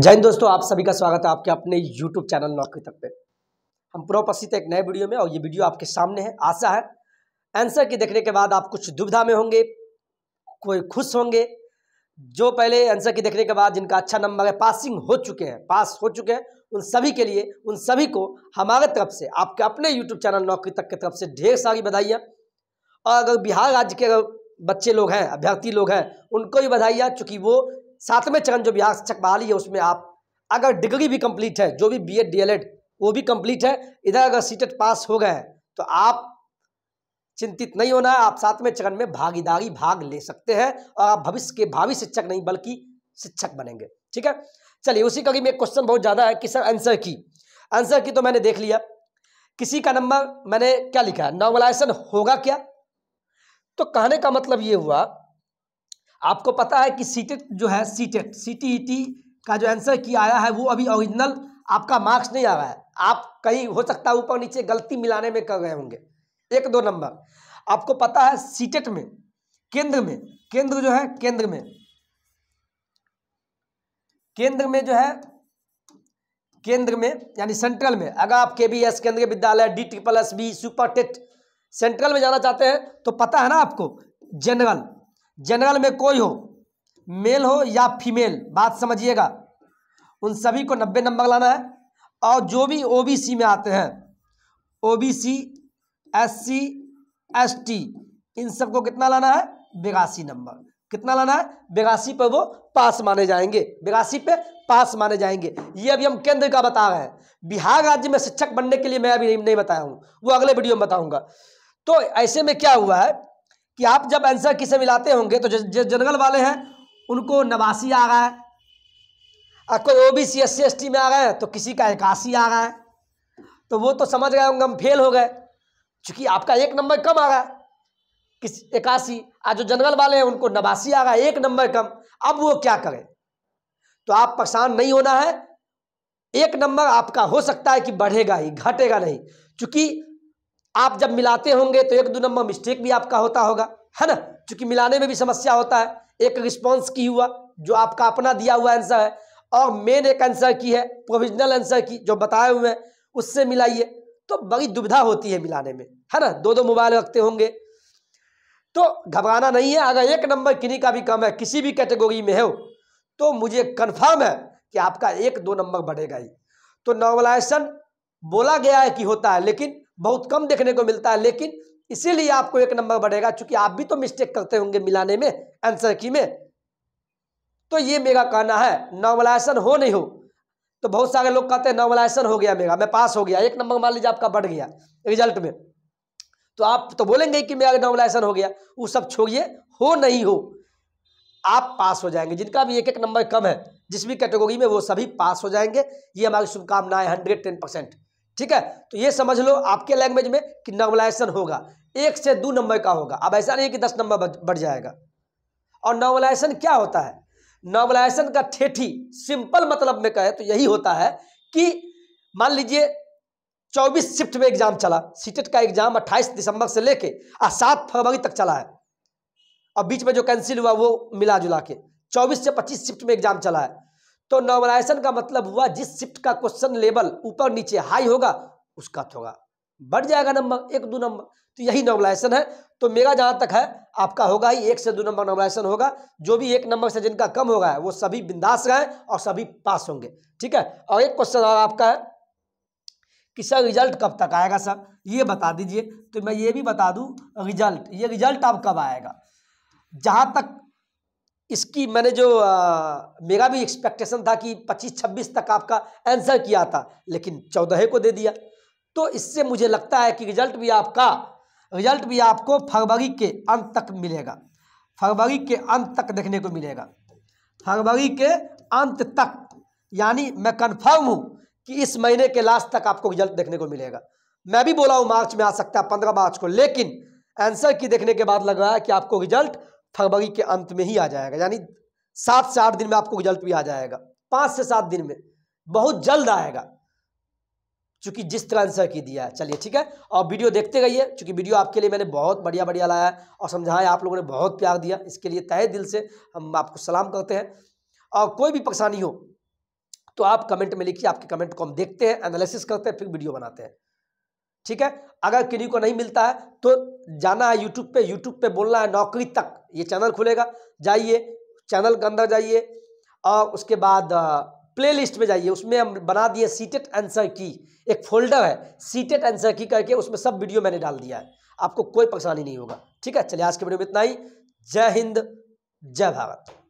जय दोस्तों आप सभी का स्वागत है आपके अपने YouTube चैनल नौकरी तक पे हम पूरा उपस्थित है एक नए वीडियो में और ये वीडियो आपके सामने है आशा है आंसर के देखने के बाद आप कुछ दुविधा में होंगे कोई खुश होंगे जो पहले आंसर के देखने के बाद जिनका अच्छा नंबर है पासिंग हो चुके हैं पास हो चुके हैं उन सभी के लिए उन सभी को हमारे तरफ से आपके अपने यूट्यूब चैनल नौकरी तक की तरफ से ढेर सारी बधाइयाँ और अगर बिहार राज्य के अगर बच्चे लोग हैं अभ्यर्थी लोग हैं उनको भी बधाइयाँ चूँकि वो सातवें चरण जो बिहार शिक्षक बहाली है उसमें आप अगर डिग्री भी कंप्लीट है जो भी B Ed D El Ed वो भी कंप्लीट है इधर अगर सीटेट पास हो गए तो आप चिंतित नहीं होना है आप सातवें चरण में भागीदारी भाग ले सकते हैं और आप भविष्य के भावी शिक्षक नहीं बल्कि शिक्षक बनेंगे ठीक है चलिए उसी कभी में क्वेश्चन बहुत ज़्यादा है कि सर आंसर की आंसर की तो मैंने देख लिया किसी का नंबर मैंने क्या लिखा है नॉर्मलाइजेशन होगा क्या तो कहने का मतलब ये हुआ आपको पता है कि सीटेट जो है CTET C T E T का जो आंसर किया आया है वो अभी ओरिजिनल आपका मार्क्स नहीं आ रहा है आप कहीं हो सकता है ऊपर नीचे गलती मिलाने में कर गए होंगे एक दो नंबर आपको पता है सीटेट में केंद्र में केंद्र जो है केंद्र में केंद्र में जो है केंद्र में यानी सेंट्रल में अगर आप के B S Kendriya Vidyalaya D triple S B super TET central में जाना चाहते हैं तो पता है ना आपको जनरल जनरल में कोई हो मेल हो या फीमेल बात समझिएगा उन सभी को नब्बे नंबर लाना है और जो भी ओबीसी में आते हैं ओबीसी एससी एसटी इन सबको कितना लाना है बेरासी नंबर कितना लाना है बेरासी पर वो पास माने जाएंगे बेरासी पे पास माने जाएंगे ये अभी हम केंद्र का बता रहे हैं बिहार राज्य में शिक्षक बनने के लिए मैं अभी नहीं बताया हूँ वो अगले वीडियो में बताऊँगा तो ऐसे में क्या हुआ है कि आप जब आंसर किसे मिलाते होंगे तो जो जनरल वाले हैं उनको नवासी आ रहा है और कोई O B C S C S T में आ गए हैं तो किसी का इक्यासी आ रहा है तो वो तो समझ गए होंगे हम फेल हो गए चूँकि आपका एक नंबर कम आ रहा है किस इक्यासी आज जो जनरल वाले हैं उनको नवासी आ रहा है एक नंबर कम अब वो क्या करें तो आप परेशान नहीं होना है एक नंबर आपका हो सकता है कि बढ़ेगा ही घटेगा नहीं चूंकि आप जब मिलाते होंगे तो एक दो नंबर मिस्टेक भी आपका होता होगा है ना क्योंकि मिलाने में भी समस्या होता है एक रिस्पॉन्स की हुआ जो आपका अपना दिया हुआ आंसर है और मेन एक आंसर की है प्रोविजनल आंसर की जो बताए हुए हैं उससे मिलाइए तो बड़ी दुविधा होती है मिलाने में है ना दो दो मोबाइल रखते होंगे तो घबराना नहीं है अगर एक नंबर किन्हीं का भी कम है किसी भी कैटेगरी में हो तो मुझे कन्फर्म है कि आपका एक दो नंबर बढ़ेगा ही तो नॉर्मलाइजेशन बोला गया है कि होता है लेकिन बहुत कम देखने को मिलता है लेकिन इसीलिए आपको एक नंबर बढ़ेगा चूंकि आप भी तो मिस्टेक करते होंगे मिलाने में आंसर की में तो ये मेरा कहना है नॉर्मलाइजेशन हो नहीं हो तो बहुत सारे लोग कहते हैं नॉर्मलाइजेशन हो गया मेरा मैं पास हो गया एक नंबर मान लीजिए आपका बढ़ गया रिजल्ट में तो आप तो बोलेंगे कि मेरा नॉर्मलाइजेशन हो गया वो सब छोड़िए हो नहीं हो आप पास हो जाएंगे जिनका भी एक एक नंबर कम है जिस भी कैटेगरी में वो सभी पास हो जाएंगे ये हमारी शुभकामनाएं हंड्रेड टेन परसेंट ठीक है तो ये समझ लो आपके लैंग्वेज में कि नॉर्मलाइजेशन होगा एक से दो नंबर का होगा अब ऐसा नहीं कि दस नंबर बढ़ जाएगा और नॉर्मलाइजेशन क्या होता है नॉर्मलाइजेशन का ठेठी सिंपल मतलब में कहे तो यही होता है कि मान लीजिए 24 शिफ्ट में एग्जाम चला सीटेट e का एग्जाम 28 दिसंबर से लेके और सात फरवरी तक चला है और बीच में जो कैंसिल हुआ वो मिला जुला के चौबीस से पच्चीस शिफ्ट में एग्जाम चला है तो नॉर्मलाइजेशन का मतलब हुआ जिस शिफ्ट का क्वेश्चन लेवल ऊपर नीचे हाई होगा उसका होगा बढ़ जाएगा नंबर एक दो नंबर तो यही नॉर्मलाइजेशन है तो मेरा जहाँ तक है आपका होगा ही एक से दो नंबर नॉर्मलाइजेशन होगा जो भी एक नंबर से जिनका कम होगा वो सभी बिंदास गए और सभी पास होंगे ठीक है और एक क्वेश्चन और आपका है कि सर रिजल्ट कब तक आएगा सर ये बता दीजिए तो मैं ये भी बता दूँ रिजल्ट ये रिजल्ट अब कब आएगा जहाँ तक इसकी मैंने जो आ, मेरा भी एक्सपेक्टेशन था कि 25-26 तक आपका आंसर किया था लेकिन चौदह को दे दिया तो इससे मुझे लगता है कि रिजल्ट भी आपका रिजल्ट भी आपको फरवरी के अंत तक मिलेगा फरवरी के अंत तक देखने को मिलेगा फरवरी के अंत तक यानी मैं कन्फर्म हूँ कि इस महीने के लास्ट तक आपको रिजल्ट देखने को मिलेगा मैं भी बोला हूँ मार्च में आ सकता है पंद्रह मार्च को लेकिन आंसर की देखने के बाद लग रहा है कि आपको रिजल्ट फरवरी के अंत में ही आ जाएगा यानी सात से आठ दिन में आपको रिजल्ट भी आ जाएगा पाँच से सात दिन में बहुत जल्द आएगा चूंकि जिस तरह आंसर की दिया है चलिए ठीक है और वीडियो देखते रहिए चूंकि वीडियो आपके लिए मैंने बहुत बढ़िया बढ़िया लाया है और समझाया आप लोगों ने बहुत प्यार दिया इसके लिए तहे दिल से हम आपको सलाम करते हैं और कोई भी परेशानी हो तो आप कमेंट में लिखिए आपके कमेंट को हम देखते हैं एनालिसिस करते हैं फिर वीडियो बनाते हैं ठीक है अगर किन्हीं को नहीं मिलता है तो जाना है यूट्यूब पर यूट्यूब पर बोलना है नौकरी तक ये चैनल खुलेगा जाइए चैनल के अंदर जाइए और उसके बाद प्ले लिस्ट में जाइए उसमें हम बना दिए सीटेट आंसर की एक फोल्डर है सीटेट आंसर की करके उसमें सब वीडियो मैंने डाल दिया है आपको कोई परेशानी नहीं होगा ठीक है चलिए आज के वीडियो में इतना ही जय हिंद जय भारत